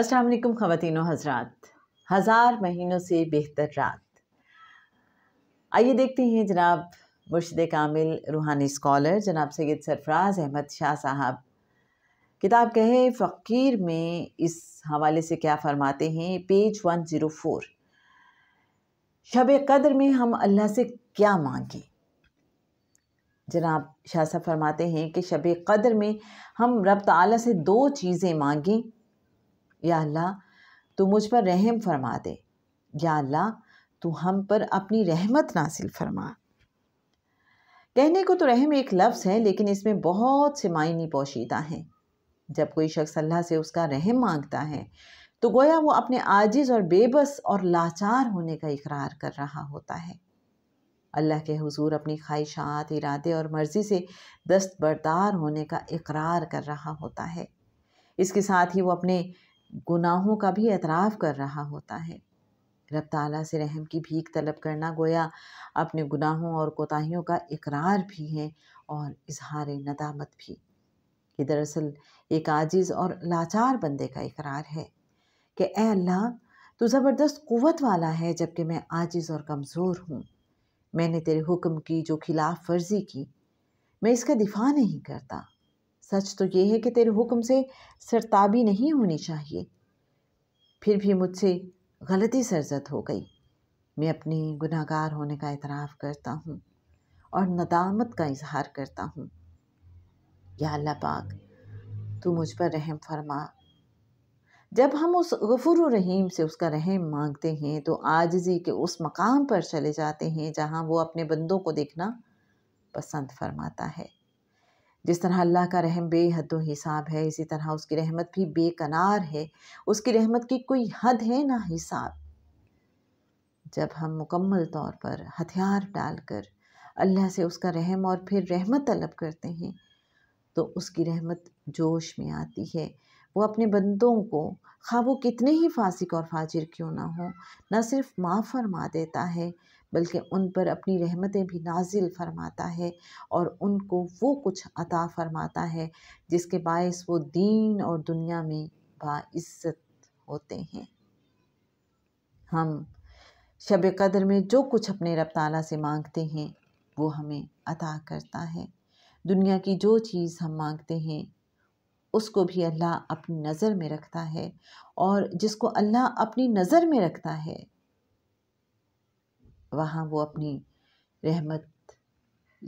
अस्सलाम वालेकुम ख़वातिन हजरात हज़ार महीनों से बेहतर रात आइए देखते हैं जनाब मुर्शद कामिल रूहानी स्कॉलर जनाब सैद सरफराज अहमद शाह साहब किताब कहे फ़कीर में इस हवाले से क्या फ़रमाते हैं page one zero four Shab Qadr में हम अल्लाह से क्या मांगें जनाब शाह साहब फरमाते हैं कि शब कदर में हम रब ताला से दो चीज़ें मांगें या अल्लाह तू मुझ पर रहम फरमा दे या अल्लाह तू हम पर अपनी रहमत नासिल फरमा कहने को तो रहम एक लफ्ज़ है लेकिन इसमें बहुत से मायने पोशीदा हैं जब कोई शख्स अल्लाह से उसका रहम मांगता है तो गोया वो अपने आजिज़ और बेबस और लाचार होने का इकरार कर रहा होता है अल्लाह के हुजूर अपनी ख्वाहिशात इरादे और मर्ज़ी से दस्तबरदार होने का इकरार कर रहा होता है इसके साथ ही वो अपने गुनाहों का भी एतराफ़ कर रहा होता है रब ताला से रहम की भीख तलब करना गोया अपने गुनाहों और कोताहियों का इकरार भी है और इजहार नदामत भी ये दरअसल एक आजिज़ और लाचार बंदे का इकरार है कि ए अल्लाह तो ज़बरदस्त क़वत वाला है जबकि मैं आजिज़ और कमज़ोर हूँ मैंने तेरे हुक्म की जो खिलाफ वर्जी की मैं इसका दिफा नहीं करता सच तो ये है कि तेरे हुक्म से सरताबी नहीं होनी चाहिए फिर भी मुझसे गलती सरजद हो गई मैं अपने गुनाहगार होने का इतराफ़ करता हूँ और नदामत का इजहार करता हूँ या अल्लाह पाक तू मुझ पर रहम फरमा जब हम उस गफुर रहीम से उसका रहम मांगते हैं तो आजजी के उस मकाम पर चले जाते हैं जहाँ वो अपने बंदों को देखना पसंद फरमाता है जिस तरह अल्लाह का रहम बेहद हिसाब है इसी तरह उसकी रहमत भी बेकनार है उसकी रहमत की कोई हद है ना हिसाब जब हम मुकम्मल तौर पर हथियार डालकर अल्लाह से उसका रहम और फिर रहमत तलब करते हैं तो उसकी रहमत जोश में आती है वो अपने बंदों को खा वो कितने ही फासिक और फाजिर क्यों ना हो ना सिर्फ माँ फरमा देता है बल्कि उन पर अपनी रहमतें भी नाजिल फरमाता है और उनको वो कुछ अता फरमाता है जिसके बायस वो दीन और दुनिया में बाज़्ज़त होते हैं हम शब कदर में जो कुछ अपने रब से मांगते हैं वो हमें अता करता है दुनिया की जो चीज़ हम मांगते हैं उसको भी अल्लाह अपनी नज़र में रखता है और जिसको अल्लाह अपनी नज़र में रखता है वहाँ वो अपनी रहमत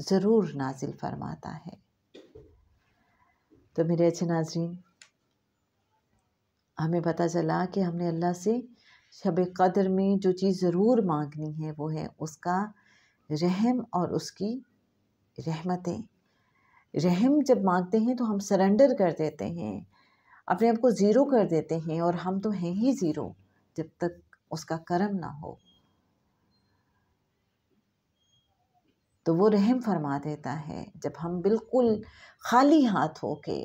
ज़रूर नाजिल फरमाता है तो मेरे अच्छे नाजरीन हमें पता चला कि हमने अल्लाह से शब कदर में जो चीज़ ज़रूर मांगनी है वो है उसका रहम और उसकी रहमतें रहम जब मांगते हैं तो हम सरेंडर कर देते हैं अपने आप को ज़ीरो कर देते हैं और हम तो हैं ही ज़ीरो जब तक उसका करम ना हो तो वो रहम फरमा देता है जब हम बिल्कुल खाली हाथ हो के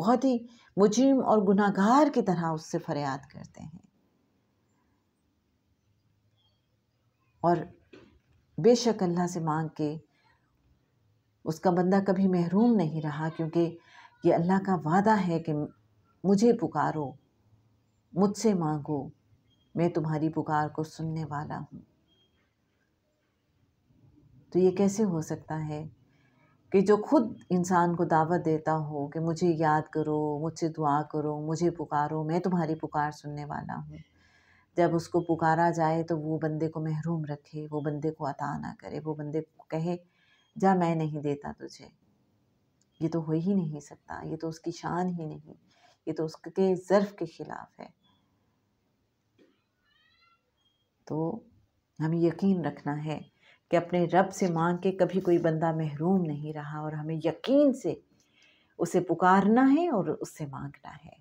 बहुत ही मुजिम और गुनागार की तरह उससे फरियाद करते हैं और बेशक अल्लाह से मांग के उसका बंदा कभी महरूम नहीं रहा क्योंकि ये अल्लाह का वादा है कि मुझे पुकारो मुझसे मांगो मैं तुम्हारी पुकार को सुनने वाला हूँ तो ये कैसे हो सकता है कि जो खुद इंसान को दावत देता हो कि मुझे याद करो मुझसे दुआ करो मुझे पुकारो मैं तुम्हारी पुकार सुनने वाला हूँ जब उसको पुकारा जाए तो वो बंदे को महरूम रखे वो बंदे को अता ना करे वो बंदे को कहे जा मैं नहीं देता तुझे ये तो हो ही नहीं सकता ये तो उसकी शान ही नहीं ये तो उसके ज़र्फ़ के ख़िलाफ़ है तो हमें यकीन रखना है कि अपने रब से मांग के कभी कोई बंदा महरूम नहीं रहा और हमें यकीन से उसे पुकारना है और उससे मांगना है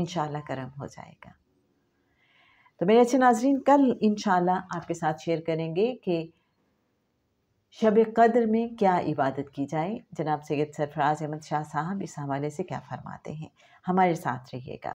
इन करम हो जाएगा तो मेरे अच्छे नाजरीन कल इन आपके साथ शेयर करेंगे कि शब कद्र में क्या इबादत की जाए जनाब सैद सरफराज अहमद शाह साहब इस हवाले से क्या फरमाते हैं हमारे साथ रहिएगा